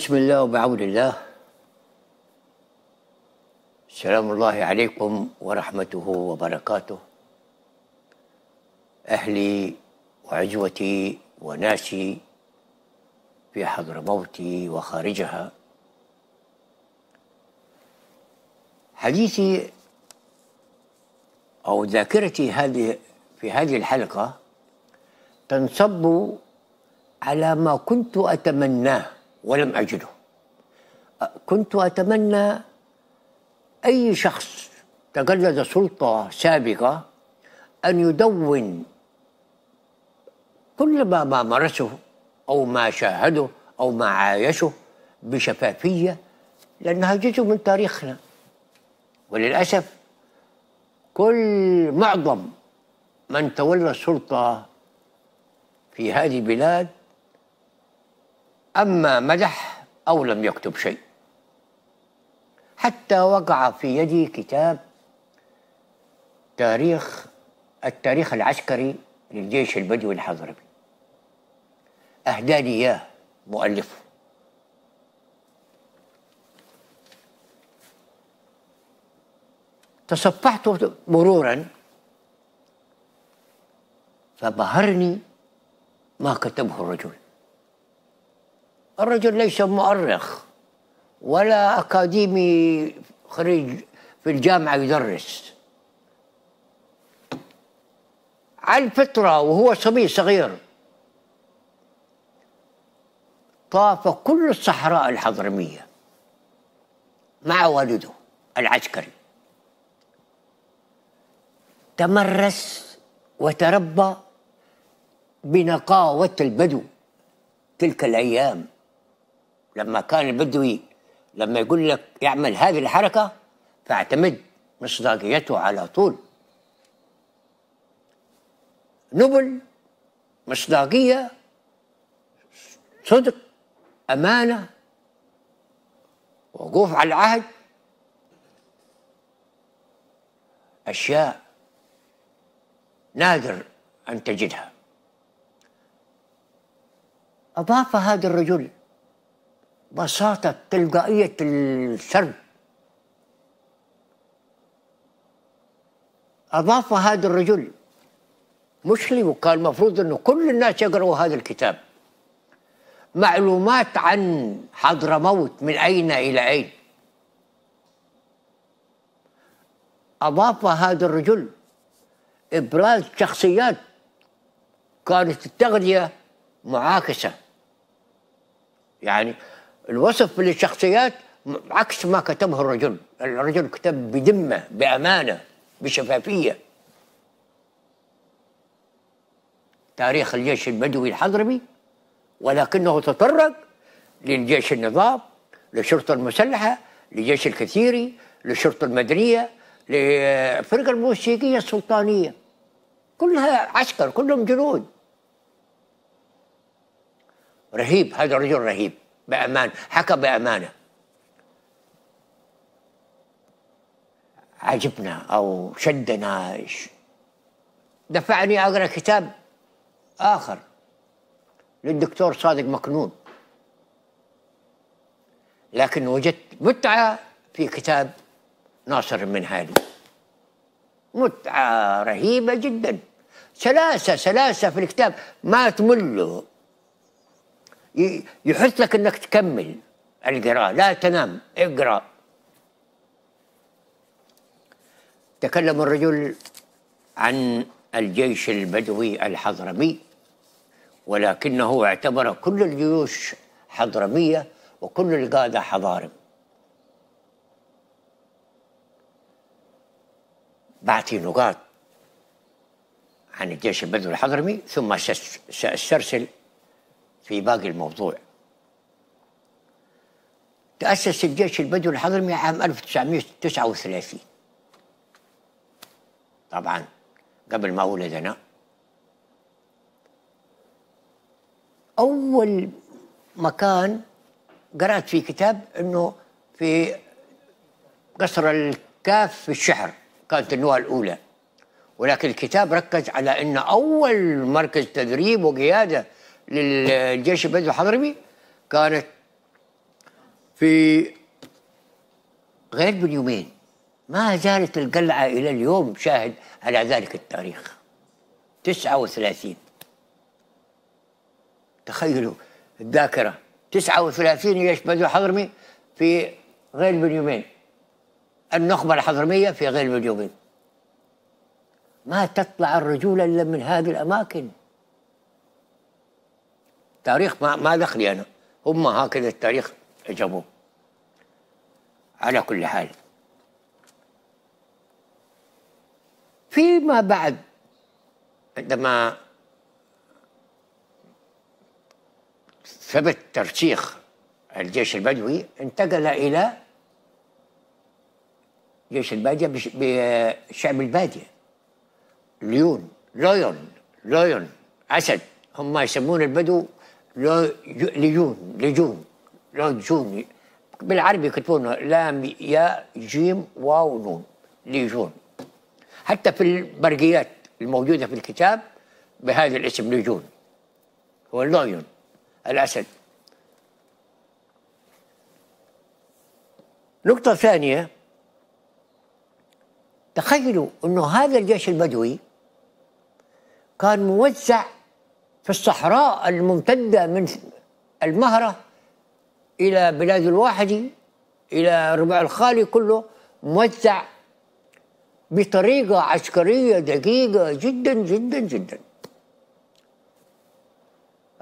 بسم الله وبعون الله سلام الله عليكم ورحمته وبركاته أهلي وعجوتي وناسي في حضر موتي وخارجها حديثي أو ذاكرتي هذه في هذه الحلقة تنصب على ما كنت أتمناه ولم أجده كنت أتمنى أي شخص تقلد سلطة سابقة أن يدون كل ما, ما مارسه أو ما شاهده أو ما عايشه بشفافية لأنها جزء من تاريخنا وللأسف كل معظم من تولى السلطة في هذه البلاد أما مدح أو لم يكتب شيء حتى وقع في يدي كتاب تاريخ التاريخ العسكري للجيش البدوي الحضرمي أهدى لي إياه مؤلفه تصفحته مرورا فبهرني ما كتبه الرجل الرجل ليس مؤرخ ولا أكاديمي خريج في الجامعة يدرس على الفطرة وهو صبي صغير طاف كل الصحراء الحضرمية مع والده العسكري تمرس وتربى بنقاوة البدو تلك الأيام لما كان البدوي لما يقول لك يعمل هذه الحركة فاعتمد مصداقيته على طول نبل مصداقية صدق أمانة وقوف على العهد أشياء نادر أن تجدها أضاف هذا الرجل بساطة تلقائية السرد أضاف هذا الرجل مش لي وكان المفروض أنه كل الناس يقرأوا هذا الكتاب معلومات عن حضرموت من أين إلى أين أضاف هذا الرجل إبراز شخصيات كانت التغذية معاكسة يعني الوصف للشخصيات عكس ما كتبه الرجل الرجل كتب بدمة بأمانة بشفافية تاريخ الجيش البدوي الحضرمي ولكنه تطرق للجيش النظام للشرطة المسلحة لجيش الكثيري للشرطة المدنية للفرقة الموسيقية السلطانية كلها عسكر كلهم جنود رهيب هذا الرجل رهيب بأمان حكى بأمانة عجبنا أو شدنا دفعني أقرأ كتاب آخر للدكتور صادق مكنون لكن وجدت متعة في كتاب ناصر المنهالي متعة رهيبة جدا سلاسة سلاسة في الكتاب ما تمله يحث لك انك تكمل القراءه لا تنام اقرا تكلم الرجل عن الجيش البدوي الحضرمي ولكنه اعتبر كل الجيوش حضرميه وكل القاده حضارم بعطي نقاط عن الجيش البدوي الحضرمي ثم سأسترسل في باقي الموضوع تأسس الجيش البدوي الحضرمي عام 1939 طبعا قبل ما أولد أنا أول مكان قرأت في كتاب إنه في قصر الكاف في الشحر كانت النواه الأولى ولكن الكتاب ركز على أن أول مركز تدريب وقيادة للجيش البدوي الحضرمي كانت في غير من يومين ما زالت القلعة إلى اليوم شاهد على ذلك التاريخ 39 تخيلوا الذاكرة 39 جيش بدو حضرمي في غير من يومين النخبة الحضرمية في غير من يومين ما تطلع الرجولة إلا من هذه الأماكن التاريخ ما, ما دخلي أنا هم هكذا التاريخ جابوه على كل حال فيما بعد عندما ثبت ترشيخ الجيش البدوي انتقل إلى جيش البادية بشعب البادية ليون ليون ليون أسد هم يسمون البدو لجون ليون ليون بالعربي يكتبون لام يا جيم واو نون ليجون حتى في البرقيات الموجوده في الكتاب بهذا الاسم ليجون هو اللويون الاسد نقطة ثانية تخيلوا انه هذا الجيش البدوي كان موزع في الصحراء الممتدة من المهرة إلى بلاد الواحدي إلى ربع الخالي كله موزع بطريقة عسكرية دقيقة جدا جدا جدا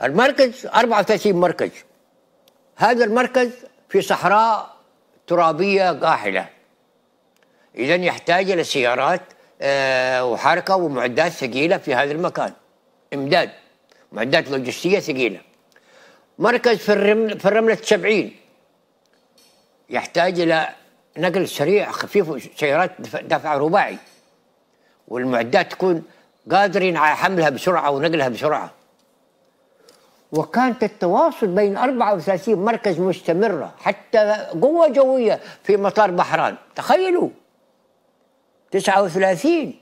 المركز 34 مركز هذا المركز في صحراء ترابية قاحلة إذا يحتاج إلى سيارات آه، وحركة ومعدات ثقيلة في هذا المكان إمداد معدات لوجستيه ثقيله مركز في الرمل في الرمله 70 يحتاج الى نقل سريع خفيف سيارات دفع رباعي والمعدات تكون قادرين على حملها بسرعه ونقلها بسرعه وكانت التواصل بين 34 مركز مستمرة حتى قوة جوية في مطار بحران تخيلوا 39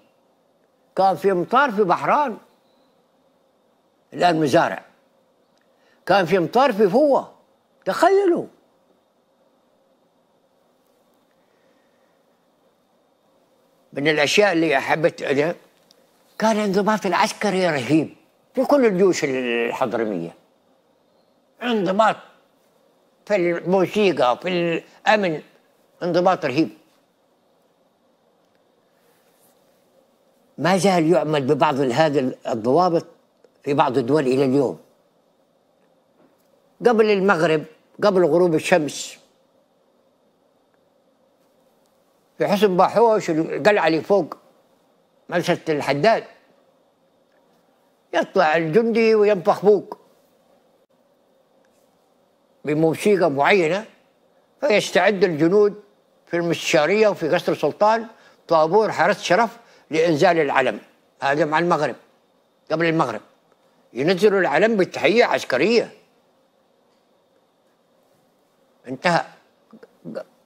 كان في مطار في بحران الان مزارع كان في مطار في فوه تخيلوا من الاشياء اللي احبت انا كان انضباط العسكري رهيب في كل الجيوش الحضرميه انضباط في الموسيقى في الامن انضباط رهيب ما زال يعمل ببعض هذه الضوابط في بعض الدول إلى اليوم قبل المغرب قبل غروب الشمس في حسن باحوش القلعة اللي فوق مدرسة الحداد يطلع الجندي وينفخ بوق بموسيقى معينة فيستعد الجنود في المستشارية وفي قصر السلطان طابور حرس شرف لإنزال العلم هذا مع المغرب قبل المغرب ينزلوا العلم بالتحيه عسكريه انتهى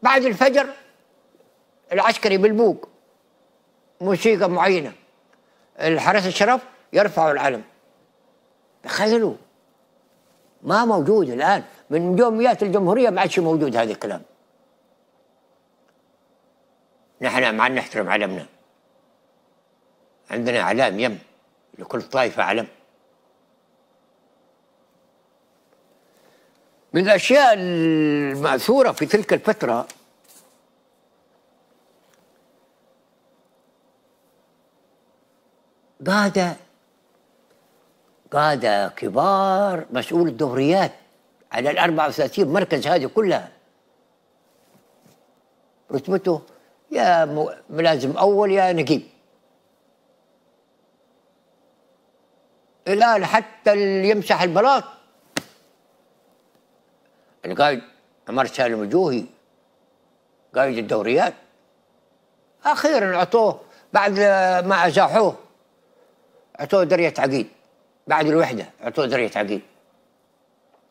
بعد الفجر العسكري بالبوق موسيقى معينه الحرس الشرف يرفعوا العلم تخيلوا ما موجود الان من يوميات الجمهوريه ما عادش موجود هذا الكلام نحن مع نحترم علمنا عندنا علام يم لكل طائفه علم من الأشياء المأثورة في تلك الفترة قادة قادة كبار مسؤول الدوريات على ال 34 مركز هذه كلها رتبته يا ملازم أول يا نقيب الآن حتى اللي يمسح البلاط يعني القائد عمر سالم الجوهي قائد الدوريات اخيرا اعطوه بعد ما ازاحوه اعطوه دريه عقيد بعد الوحده اعطوه دريه عقيد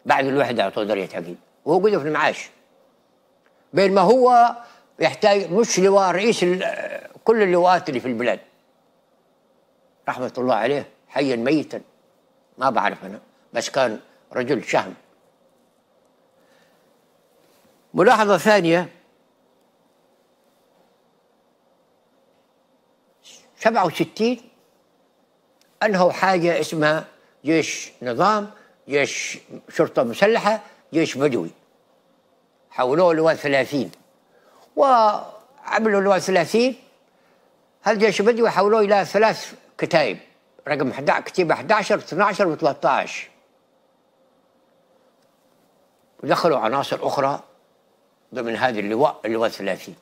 بعد الوحده اعطوه دريه عقيد وهو قدر في المعاش بينما هو يحتاج مش لواء رئيس كل اللواءات اللي في البلاد رحمه الله عليه حيا ميتا ما بعرف انا بس كان رجل شهم ملاحظة ثانية 67 أنهوا حاجة اسمها جيش نظام جيش شرطة مسلحة جيش بدوي حولوه لواء 30 وعملوا لواء 30 هالجيش البدوي حولوه إلى ثلاث كتائب رقم 11 كتيبة 11 12 و13 ودخلوا عناصر أخرى ضمن هذه اللواء اللواء الثلاثي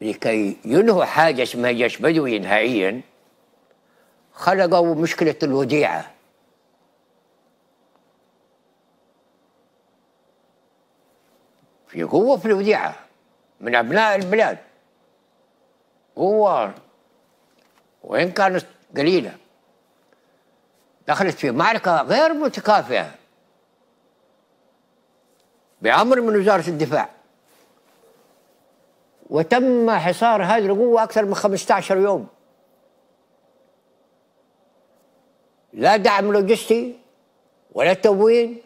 لكي ينهوا حاجة اسمها جيش بدوي نهائيا خلقوا مشكلة الوديعة في قوة في الوديعة من أبناء البلاد قوة وإن كانت قليلة دخلت في معركة غير متكافئة بأمر من وزارة الدفاع وتم حصار هذه القوة أكثر من 15 يوم لا دعم لوجستي ولا تموين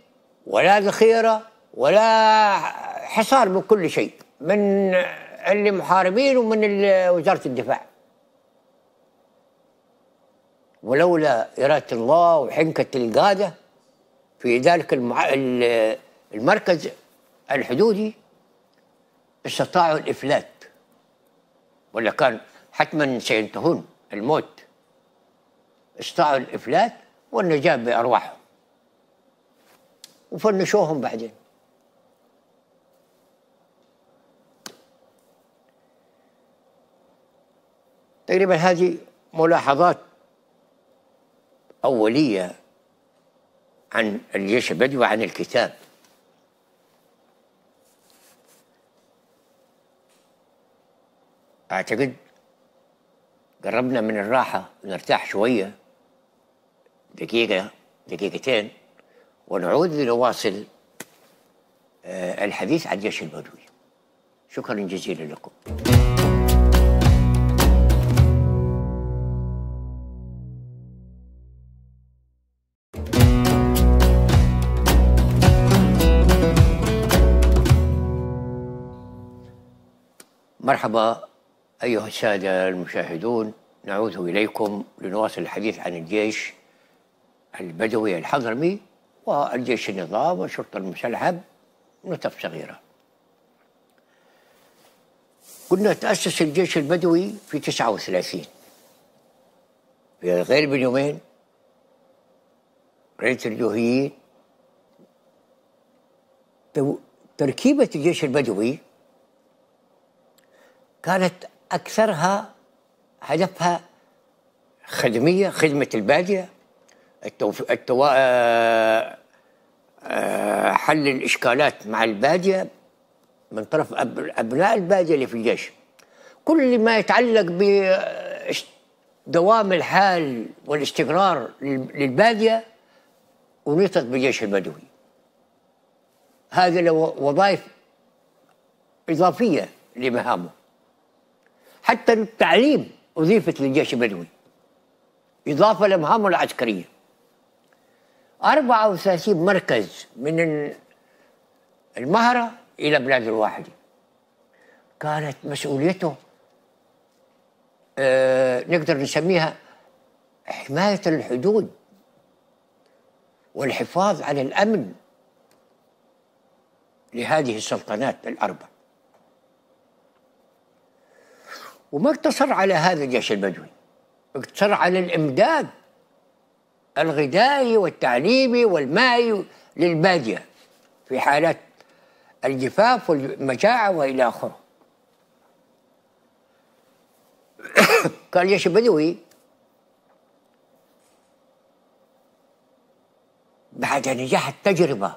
ولا ذخيرة ولا حصار من كل شيء من اللي محاربين ومن وزارة الدفاع ولولا إرادة الله وحنكة القادة في ذلك المع... المركز الحدودي استطاعوا الإفلات ولا كان حتما سينتهون الموت استطاعوا الإفلات والنجاة بأرواحهم وفنشوهم بعدين تقريبا هذه ملاحظات أولية عن الجيش البدوي وعن الكتاب أعتقد قربنا من الراحة نرتاح شوية دقيقة دقيقتين ونعود لنواصل آه، الحديث عن الجيش البدوي شكرا جزيلا لكم مرحبا أيها السادة المشاهدون نعود إليكم لنواصل الحديث عن الجيش البدوي الحضرمي والجيش النظام والشرطة المسلحة نتف صغيرة كنا تأسس الجيش البدوي في 39 في غير من يومين رئيس الجوهيين تركيبة الجيش البدوي كانت أكثرها هدفها خدمية خدمة البادية التوف... التو... آه،, آه... حل الإشكالات مع البادية من طرف أب... أبناء البادية اللي في الجيش كل ما يتعلق بدوام الحال والاستقرار للبادية أنيطت بالجيش البدوي هذه وظائف إضافية لمهامه حتى التعليم أضيفت للجيش البدوي إضافة لمهامه العسكرية 34 مركز من المهرة إلى بلاد الواحدة كانت مسؤوليته آه نقدر نسميها حماية الحدود والحفاظ على الأمن لهذه السلطنات الأربع وما اقتصر على هذا الجيش البدوي اقتصر على الامداد الغذائي والتعليمي والمائي للباديه في حالات الجفاف والمجاعه والى اخره كان الجيش البدوي بعد نجاح التجربه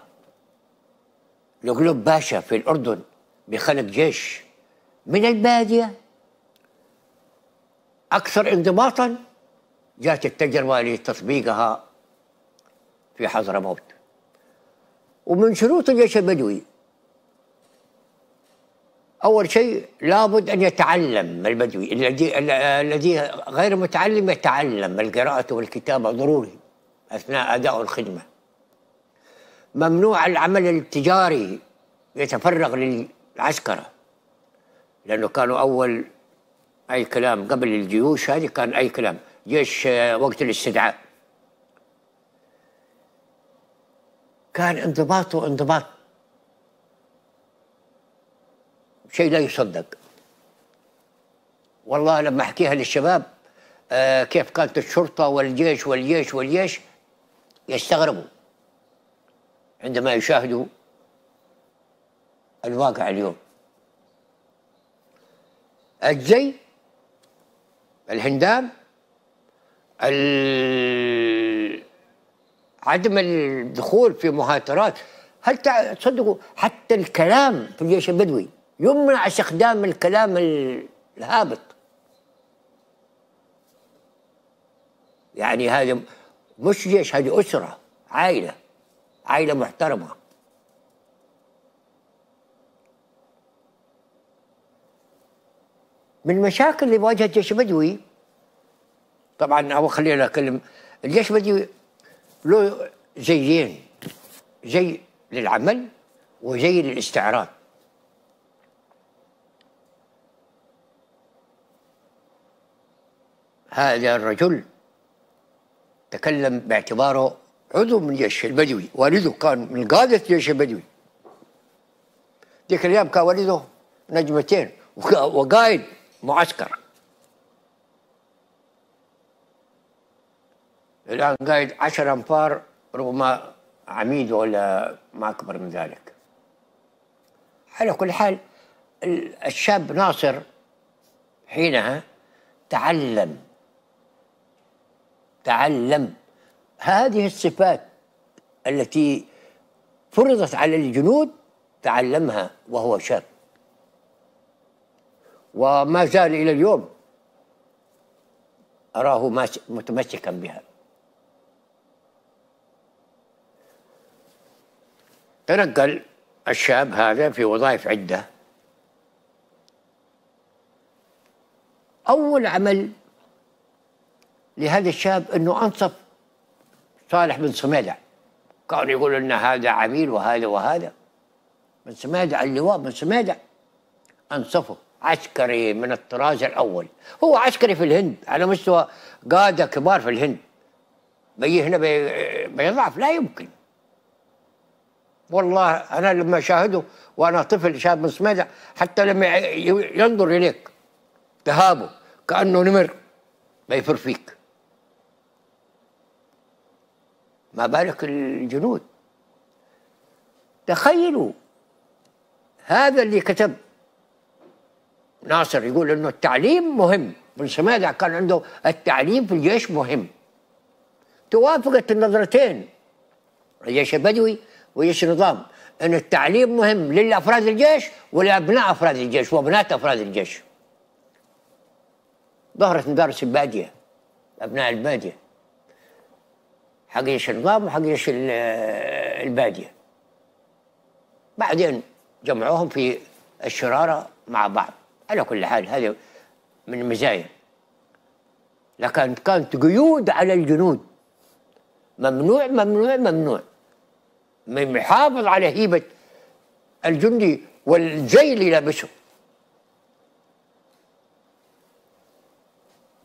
لغلوب باشا في الاردن بخلق جيش من الباديه أكثر انضباطا جاءت التجربة لتطبيقها في حضرموت ومن شروط الجيش البدوي أول شيء لابد أن يتعلم البدوي الذي الذي غير متعلم يتعلم القراءة والكتابة ضروري أثناء أداء الخدمة ممنوع العمل التجاري يتفرغ للعسكرة لأنه كانوا أول أي كلام قبل الجيوش هذه كان أي كلام جيش آه، وقت الاستدعاء كان انضباطه انضباط شيء لا يصدق والله لما احكيها للشباب آه كيف كانت الشرطه والجيش والجيش والجيش يستغربوا عندما يشاهدوا الواقع اليوم الزي الهندام عدم الدخول في مهاترات هل تصدقوا حتى الكلام في الجيش البدوي يمنع استخدام الكلام الهابط يعني هذا مش جيش هذه أسرة عائلة عائلة محترمة من المشاكل اللي واجهت الجيش البدوي طبعا هو خلينا اكلم الجيش البدوي له زيين زي للعمل وزي للاستعراض هذا الرجل تكلم باعتباره عضو من الجيش البدوي والده كان من قادة الجيش البدوي ذيك الأيام كان والده نجمتين وقائد معسكر الآن قايد عشر أنفار رغم عميد ولا ما أكبر من ذلك على كل حال الشاب ناصر حينها تعلم تعلم هذه الصفات التي فرضت على الجنود تعلمها وهو شاب وما زال إلى اليوم أراه متمسكا بها تنقل الشاب هذا في وظائف عدة أول عمل لهذا الشاب أنه أنصف صالح بن سميدع كان يقول أن هذا عميل وهذا وهذا بن سميدع اللواء بن سميدع أنصفه عسكري من الطراز الاول هو عسكري في الهند على مستوى قاده كبار في الهند بيجي هنا بيضعف لا يمكن والله انا لما شاهده وانا طفل شاب من سميدة حتى لما ينظر اليك تهابه كانه نمر بيفر فيك ما بالك الجنود تخيلوا هذا اللي كتب ناصر يقول انه التعليم مهم بن سمادة كان عنده التعليم في الجيش مهم توافقت النظرتين الجيش البدوي وجيش النظام ان التعليم مهم للافراد الجيش ولابناء افراد الجيش وبنات افراد الجيش ظهرت مدارس الباديه ابناء الباديه حق جيش النظام وحق جيش الباديه بعدين جمعوهم في الشراره مع بعض على كل حال هذه من المزايا لكن كانت قيود على الجنود ممنوع ممنوع ممنوع من يحافظ على هيبة الجندي والزي اللي لابسه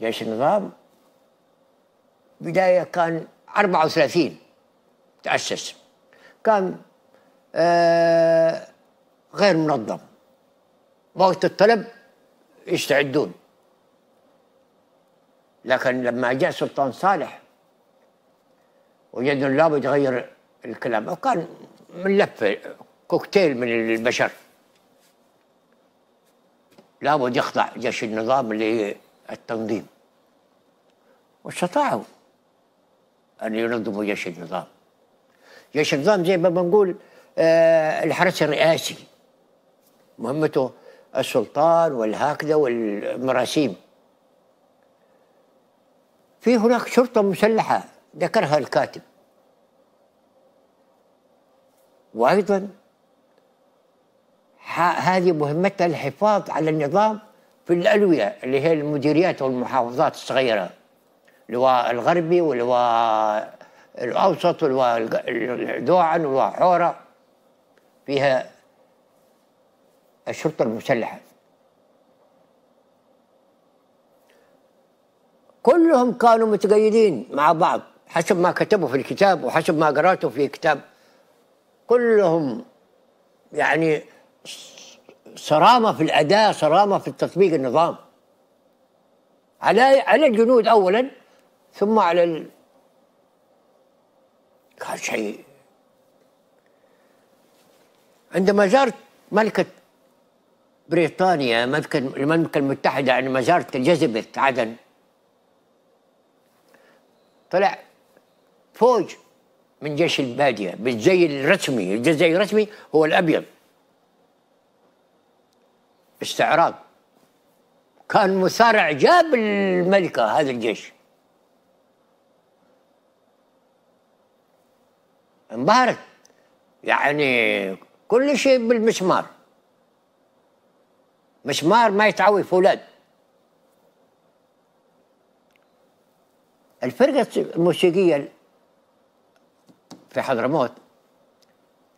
جيش النظام بداية كان 34 تأسس كان آه غير منظم وقت الطلب يستعدون لكن لما جاء سلطان صالح وجدوا لابد يغير الكلام وكان من لفه كوكتيل من البشر لابد يخضع جيش النظام للتنظيم واستطاعوا ان ينظموا جيش النظام جيش النظام زي ما بنقول آه، الحرس الرئاسي مهمته السلطان والهكذا والمراسيم في هناك شرطة مسلحة ذكرها الكاتب وأيضا هذه مهمتها الحفاظ على النظام في الألوية اللي هي المديريات والمحافظات الصغيرة اللواء الغربي ولواء الأوسط ولواء ذوعا ولواء حورة فيها الشرطة المسلحة كلهم كانوا متقيدين مع بعض حسب ما كتبوا في الكتاب وحسب ما قراته في كتاب كلهم يعني صرامة في الأداء صرامة في التطبيق النظام على على الجنود أولا ثم على ال... كان شيء عندما زرت ملكة بريطانيا المملكة المتحدة عندما زارت جذبت عدن طلع فوج من جيش البادية بالزي الرسمي الزي الرسمي هو الأبيض استعراض كان مصارع جاب الملكة هذا الجيش انبهرت يعني كل شيء بالمسمار مسمار ما يتعوي فلان الفرقة الموسيقية في حضرموت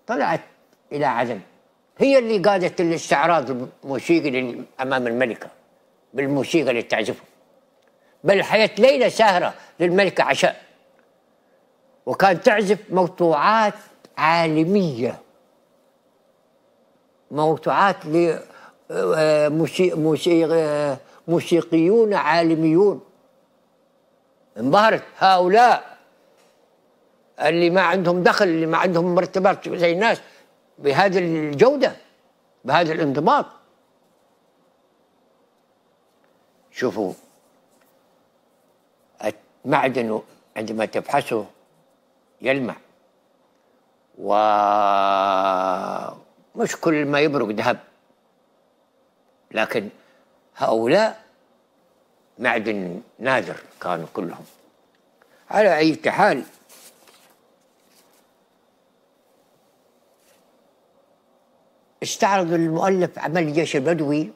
طلعت إلى عدن هي اللي قادت الاستعراض الموسيقي أمام الملكة بالموسيقى اللي تعزفه بل حياة ليلة سهرة للملكة عشاء وكان تعزف موضوعات عالمية موضوعات ل موسيقيون عالميون انبهرت هؤلاء اللي ما عندهم دخل اللي ما عندهم مرتبات زي الناس بهذه الجودة بهذا الانضباط شوفوا المعدن عندما تبحثه يلمع ومش كل ما يبرق ذهب لكن هؤلاء معدن نادر كانوا كلهم على أي حال استعرض المؤلف عمل الجيش البدوي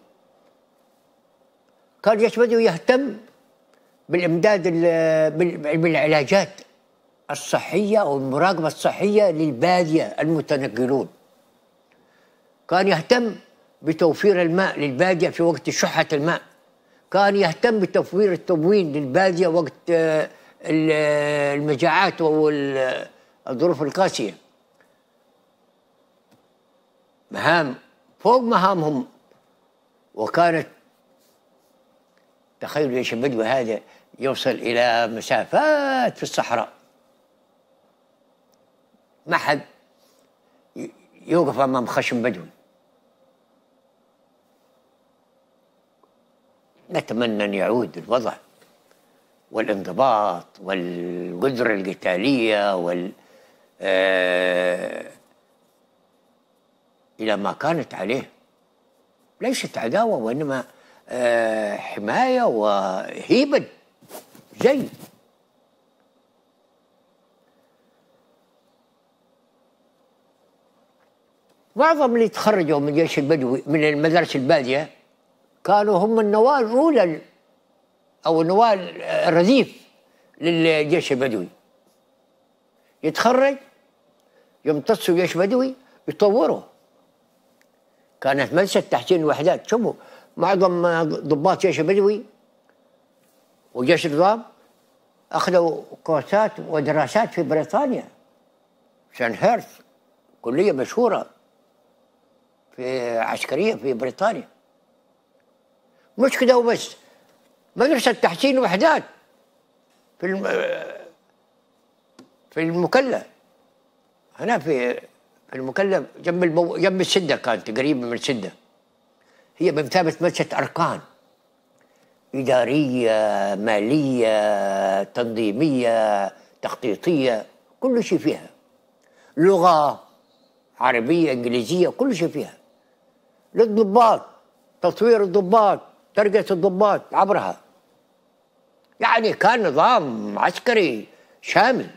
كان الجيش البدوي يهتم بالامداد بالعلاجات الصحيه او المراقبه الصحيه للباديه المتنقلون كان يهتم بتوفير الماء للبادية في وقت شحة الماء كان يهتم بتوفير التموين للبادية وقت آه، آه، المجاعات والظروف القاسية مهام فوق مهامهم وكانت تخيلوا ايش البدو هذا يوصل الى مسافات في الصحراء ما حد يوقف امام خشم بدوي نتمنى أن يعود الوضع والانضباط والقدرة القتالية وال آه إلى ما كانت عليه ليست عداوة وإنما آه حماية وهيبة زي معظم اللي تخرجوا من الجيش البدوي من المدارس الباديه كانوا هم النواه الاولى او النواه الرديف للجيش البدوي يتخرج يمتصوا جيش بدوي يطوروا كانت مدرسة تحسين الوحدات شوفوا معظم ضباط جيش بدوي وجيش النظام أخذوا كورسات ودراسات في بريطانيا سان هيرث كلية مشهورة في عسكرية في بريطانيا مش كده وبس مدرسة تحسين وحدات في الم... في المكلا هنا في في المكلا جنب البو... جنب السدة كانت قريبة من السدة هي بمثابة مدرسة أركان إدارية مالية تنظيمية تخطيطية كل شيء فيها لغة عربية إنجليزية كل شيء فيها للضباط تصوير الضباط ترقية الضباط عبرها يعني كان نظام عسكري شامل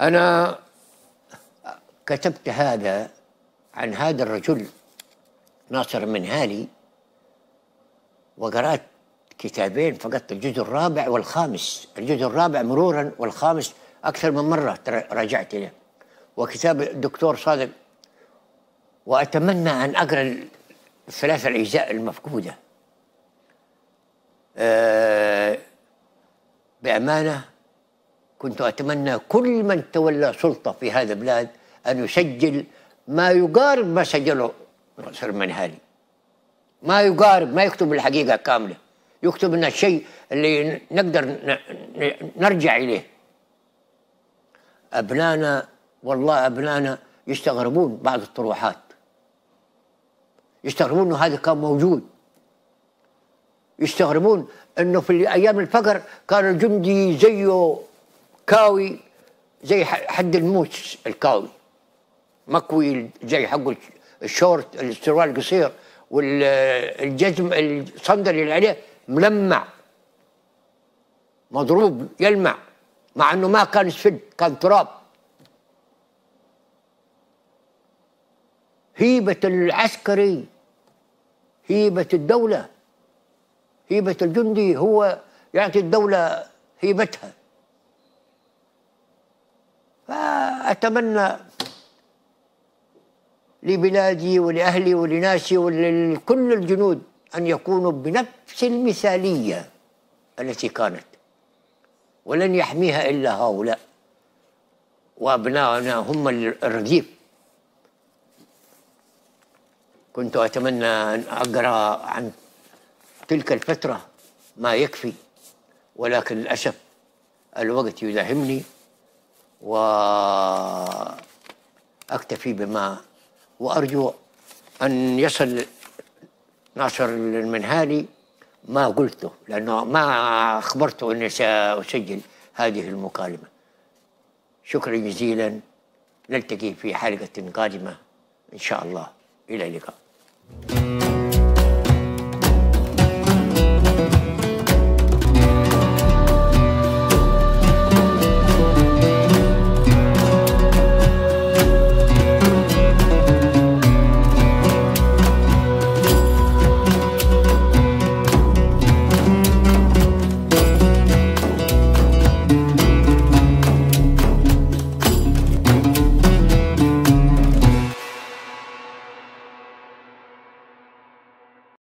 أنا كتبت هذا عن هذا الرجل ناصر منهالي وقرأت كتابين فقط الجزء الرابع والخامس الجزء الرابع مرورا والخامس أكثر من مرة راجعت إليه وكتاب الدكتور صادق وأتمنى أن أقرأ الثلاثة الأجزاء المفقودة آه، بأمانة كنت أتمنى كل من تولى سلطة في هذا البلاد أن يسجل ما يقارب ما سجله رأس المنهالي ما يقارب ما يكتب الحقيقة كاملة يكتب لنا الشيء اللي نقدر نرجع إليه ابنانا والله ابنانا يستغربون بعض الطروحات يستغربون انه هذا كان موجود يستغربون انه في ايام الفقر كان الجندي زيه كاوي زي حد الموس الكاوي مكوي زي حق الشورت السروال القصير والجزم الصندل اللي عليه ملمع مضروب يلمع مع انه ما كان سفد كان تراب هيبة العسكري هيبة الدولة هيبة الجندي هو يعطي الدولة هيبتها فأتمنى لبلادي ولأهلي ولناسي ولكل الجنود أن يكونوا بنفس المثالية التي كانت ولن يحميها إلا هؤلاء وأبناؤنا هم الرديف كنت أتمنى أن أقرأ عن تلك الفترة ما يكفي ولكن للأسف الوقت يداهمني وأكتفي بما وأرجو أن يصل ناصر المنهالي ما قلته لأنه ما أخبرته أني سأسجل هذه المكالمة شكرا جزيلا نلتقي في حلقة قادمة إن شاء الله إلى اللقاء Mm-hmm.